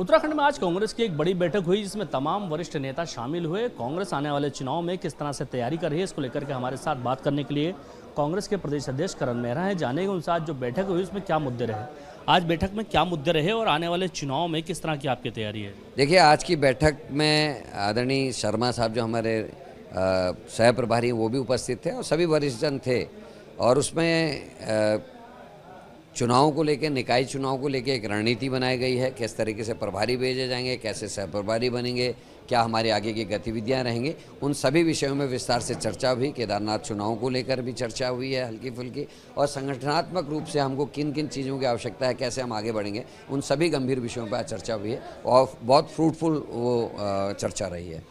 उत्तराखंड में आज कांग्रेस की एक बड़ी बैठक हुई जिसमें तमाम वरिष्ठ नेता शामिल हुए कांग्रेस आने वाले चुनाव में किस तरह से तैयारी कर रही है इसको लेकर के हमारे साथ बात करने के लिए कांग्रेस के प्रदेश अध्यक्ष करण मेहरा हैं जाने के अनुसार जो बैठक हुई उसमें क्या मुद्दे रहे आज बैठक में क्या मुद्दे रहे और आने वाले चुनाव में किस तरह की आपकी तैयारी है देखिए आज की बैठक में आदरणीय शर्मा साहब जो हमारे सह प्रभारी वो भी उपस्थित थे और सभी वरिष्ठ जन थे और उसमें चुनाव को लेकर निकाय चुनाव को लेकर एक रणनीति बनाई गई है किस तरीके से प्रभारी भेजे जाएंगे कैसे सह प्रभारी बनेंगे क्या हमारे आगे की गतिविधियां रहेंगी उन सभी विषयों में विस्तार से चर्चा हुई केदारनाथ चुनाव को लेकर भी चर्चा हुई है हल्की फुल्की और संगठनात्मक रूप से हमको किन किन चीज़ों की आवश्यकता है कैसे हम आगे बढ़ेंगे उन सभी गंभीर विषयों पर चर्चा हुई है और बहुत फ्रूटफुल वो चर्चा रही है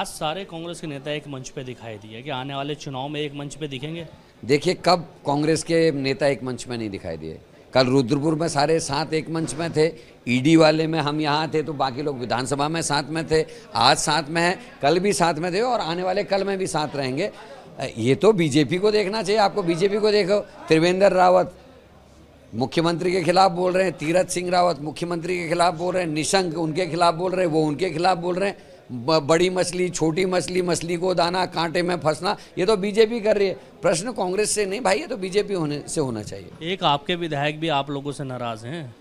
आज सारे कांग्रेस के नेता एक मंच पर दिखाई दिए कि आने वाले चुनाव में एक मंच पर दिखेंगे देखिए कब कांग्रेस के नेता एक मंच में नहीं दिखाई दिए कल रुद्रपुर में सारे साथ एक मंच में थे ईडी वाले में हम यहाँ थे तो बाकी लोग विधानसभा में साथ में थे आज साथ में हैं कल भी साथ में थे और आने वाले कल में भी साथ रहेंगे ये तो बीजेपी को देखना चाहिए आपको बीजेपी को देखो त्रिवेंद्र रावत मुख्यमंत्री के खिलाफ बोल रहे हैं तीरथ सिंह रावत मुख्यमंत्री के खिलाफ बोल रहे हैं निशंक उनके खिलाफ बोल रहे हैं वो उनके खिलाफ बोल रहे हैं बड़ी मछली छोटी मछली मछली को दाना कांटे में फंसना ये तो बीजेपी कर रही है प्रश्न कांग्रेस से नहीं भाई ये तो बीजेपी होने से होना चाहिए एक आपके विधायक भी आप लोगों से नाराज हैं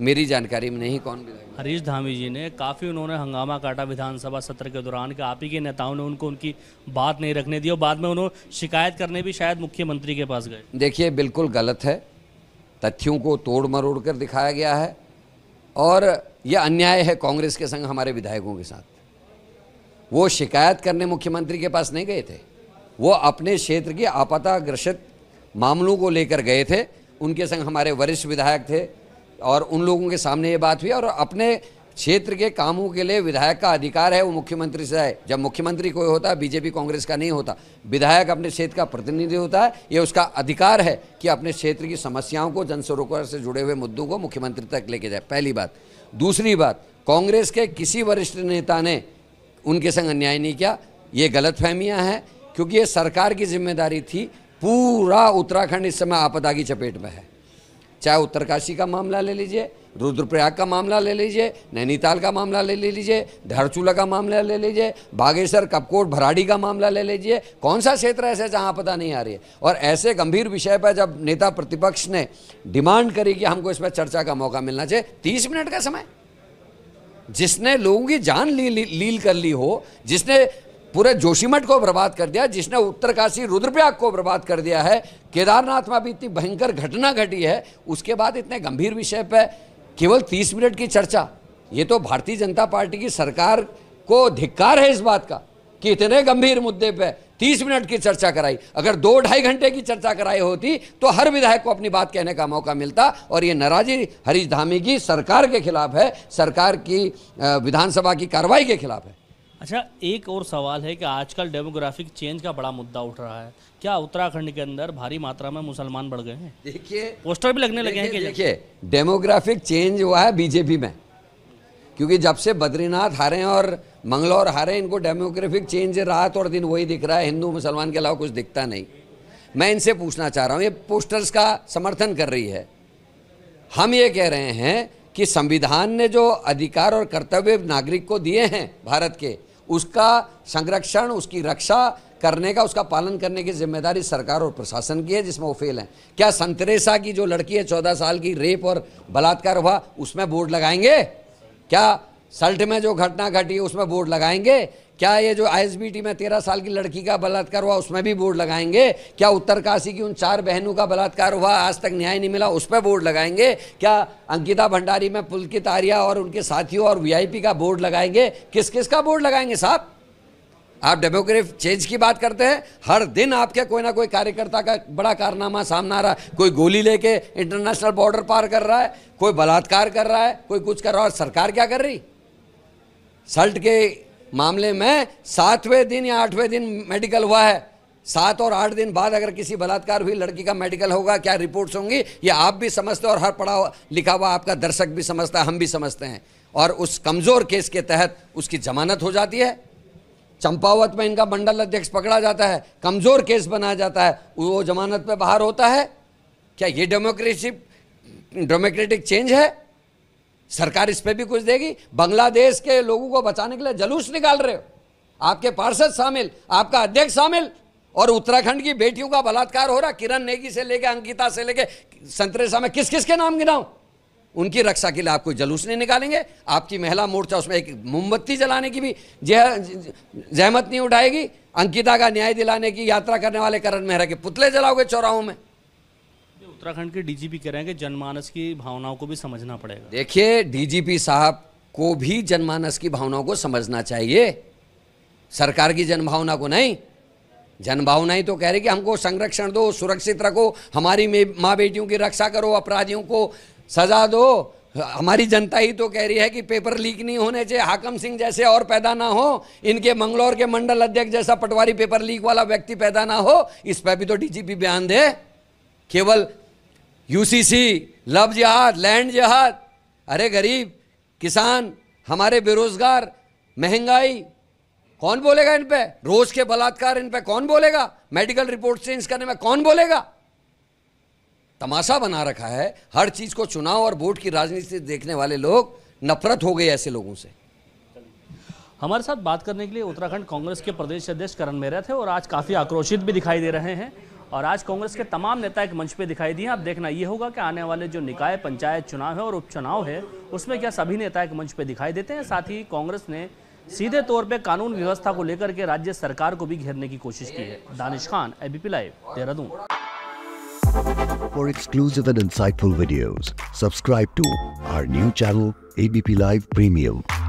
मेरी जानकारी में नहीं कौन विधायक हरीश धामी जी ने काफ़ी उन्होंने हंगामा काटा विधानसभा सत्र के दौरान कि आप ही के नेताओं ने उनको उनकी बात नहीं रखने दी और बाद में उन्होंने शिकायत करने भी शायद मुख्यमंत्री के पास गए देखिए बिल्कुल गलत है तथ्यों को तोड़ मरोड़ कर दिखाया गया है और यह अन्याय है कांग्रेस के संग हमारे विधायकों के साथ वो शिकायत करने मुख्यमंत्री के पास नहीं गए थे वो अपने क्षेत्र के आपदाग्रसित मामलों को लेकर गए थे उनके संग हमारे वरिष्ठ विधायक थे और उन लोगों के सामने ये बात हुई और अपने क्षेत्र के कामों के लिए विधायक का अधिकार है वो मुख्यमंत्री से आए जब मुख्यमंत्री कोई होता है बीजेपी कांग्रेस का नहीं होता विधायक अपने क्षेत्र का प्रतिनिधि होता है ये उसका अधिकार है कि अपने क्षेत्र की समस्याओं को जन सरोकार से जुड़े हुए मुद्दों को मुख्यमंत्री तक लेके जाए पहली बात दूसरी बात कांग्रेस के किसी वरिष्ठ नेता ने उनके संग अन्याय नहीं किया ये गलत फहमियाँ हैं क्योंकि ये सरकार की जिम्मेदारी थी पूरा उत्तराखंड इस समय आपदा की चपेट में है चाहे उत्तरकाशी का मामला ले लीजिए रुद्रप्रयाग का मामला ले लीजिए नैनीताल का मामला ले लीजिए धारचूला का मामला ले लीजिए बागेश्वर कपकोट भराड़ी का मामला ले लीजिए कौन सा क्षेत्र ऐसा है जहाँ आपदा नहीं आ रही है और ऐसे गंभीर विषय पर जब नेता प्रतिपक्ष ने डिमांड करी कि हमको इस पर चर्चा का मौका मिलना चाहिए तीस मिनट का समय जिसने लोगों की जान ली, ली, लील कर ली हो जिसने पूरे जोशीमठ को बर्बाद कर दिया जिसने उत्तरकाशी रुद्रप्रयाग को बर्बाद कर दिया है केदारनाथ में भी इतनी भयंकर घटना घटी है उसके बाद इतने गंभीर विषय पर केवल तीस मिनट की चर्चा ये तो भारतीय जनता पार्टी की सरकार को धिक्कार है इस बात का कि इतने गंभीर मुद्दे पर तीस मिनट की चर्चा कराई अगर दो ढाई घंटे की चर्चा कराई होती तो हर विधायक को अपनी बात कहने का मौका मिलता और ये नाराजी हरीश धामी की सरकार के खिलाफ है सरकार की विधानसभा की कार्रवाई के खिलाफ है अच्छा एक और सवाल है कि आजकल डेमोग्राफिक चेंज का बड़ा मुद्दा उठ रहा है क्या उत्तराखंड के अंदर भारी मात्रा में मुसलमान बढ़ गए हैं देखिए पोस्टर भी लगने लगे हैं देखिए डेमोग्राफिक चेंज हुआ है बीजेपी में क्योंकि जब से बद्रीनाथ हारे और मंगलौर हारे इनको डेमोग्राफिक चेंज रात और दिन वही दिख रहा है हिंदू मुसलमान के अलावा कुछ दिखता नहीं मैं इनसे पूछना चाह रहा हूँ ये पोस्टर्स का समर्थन कर रही है हम ये कह रहे हैं कि संविधान ने जो अधिकार और कर्तव्य नागरिक को दिए हैं भारत के उसका संरक्षण उसकी रक्षा करने का उसका पालन करने की जिम्मेदारी सरकार और प्रशासन की है जिसमें वो फेल है क्या संतरेसा की जो लड़की है चौदह साल की रेप और बलात्कार हुआ उसमें बोर्ड लगाएंगे क्या सल्ट में जो घटना घटी है उसमें बोर्ड लगाएंगे क्या ये जो आईएसबीटी में तेरह साल की लड़की का बलात्कार हुआ उसमें भी बोर्ड लगाएंगे क्या उत्तरकाशी की उन चार बहनों का बलात्कार हुआ आज तक न्याय नहीं मिला उस पर बोर्ड लगाएंगे क्या अंकिता भंडारी में पुलकित आर्या और उनके साथियों और वीआईपी का बोर्ड लगाएंगे किस किस का बोर्ड लगाएंगे साहब आप डेमोग्राफ चेंज की बात करते हैं हर दिन आपके कोई ना कोई कार्यकर्ता का बड़ा कारनामा सामने आ रहा है कोई गोली लेके इंटरनेशनल बॉर्डर पार कर रहा है कोई बलात्कार कर रहा है कोई कुछ कर रहा है और सरकार क्या कर रही सल्ट के मामले में सातवें दिन या आठवें दिन मेडिकल हुआ है सात और आठ दिन बाद अगर किसी बलात्कार हुई लड़की का मेडिकल होगा क्या रिपोर्ट्स होंगी ये आप भी समझते और हर पढ़ा लिखा हुआ आपका दर्शक भी समझता है हम भी समझते हैं और उस कमज़ोर केस के तहत उसकी जमानत हो जाती है चंपावत में इनका मंडल अध्यक्ष पकड़ा जाता है कमज़ोर केस बनाया जाता है वो जमानत पर बाहर होता है क्या ये डेमोक्रेसी डेमोक्रेटिक चेंज है सरकार इस पर भी कुछ देगी बांग्लादेश के लोगों को बचाने के लिए जलूस निकाल रहे हो आपके पार्षद शामिल आपका अध्यक्ष शामिल और उत्तराखंड की बेटियों का बलात्कार हो रहा किरण नेगी से लेके अंकिता से लेके संतरेसा में किस किस के नाम गिनाऊ उनकी रक्षा के लिए आप कोई जलूस नहीं निकालेंगे आपकी महिला मोर्चा उसमें एक मोमबत्ती जलाने की भी जह जहमत नहीं उठाएगी अंकिता का न्याय दिलाने की यात्रा करने वाले करण मेहरा के पुतले जलाओगे चौराहों में उत्तराखंड के डीजीपी कह रहे हैं कि जनमानस की भावनाओं को भी समझना पड़ेगा देखिए डीजीपी साहब को भी जनमानस की भावनाओं को समझना चाहिए सरकार की जनभावना को नहीं जनभावना ही तो कह रही कि हमको संरक्षण दो सुरक्षित रखो हमारी माँ बेटियों की रक्षा करो अपराधियों को सजा दो हमारी जनता ही तो कह रही है कि पेपर लीक नहीं होने चाहिए हाकम सिंह जैसे और पैदा ना हो इनके मंगलौर के मंडल अध्यक्ष जैसा पटवारी पेपर लीक वाला व्यक्ति पैदा ना हो इस पर भी तो डीजीपी बयान दे केवल यूसीसी लव जहाद लैंड जहाद अरे गरीब किसान हमारे बेरोजगार महंगाई कौन बोलेगा इन पे रोज के बलात्कार इन पे कौन बोलेगा मेडिकल रिपोर्ट चेंज करने में कौन बोलेगा तमाशा बना रखा है हर चीज को चुनाव और वोट की राजनीति से देखने वाले लोग नफरत हो गई ऐसे लोगों से हमारे साथ बात करने के लिए उत्तराखंड कांग्रेस के प्रदेश अध्यक्ष करण मेहरा थे और आज काफ़ी आक्रोशित भी दिखाई दे रहे हैं और आज कांग्रेस के तमाम नेता एक मंच पे दिखाई दिए आप देखना ये होगा कि आने वाले जो निकाय पंचायत चुनाव है और उपचुनाव है उसमें क्या सभी नेता एक मंच पे दिखाई देते हैं साथ ही कांग्रेस ने सीधे तौर पे कानून व्यवस्था को लेकर के राज्य सरकार को भी घेरने की कोशिश की है Danish Khan ABP live Dehradun For exclusive and insightful videos, subscribe to our new channel ABP live premium